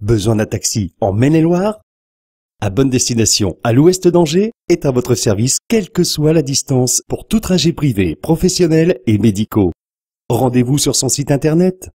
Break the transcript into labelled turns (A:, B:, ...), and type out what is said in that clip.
A: Besoin d'un taxi en Maine-et-Loire À bonne destination à l'ouest d'Angers est à votre service quelle que soit la distance pour tout trajet privé, professionnel et médicaux. Rendez-vous sur son site internet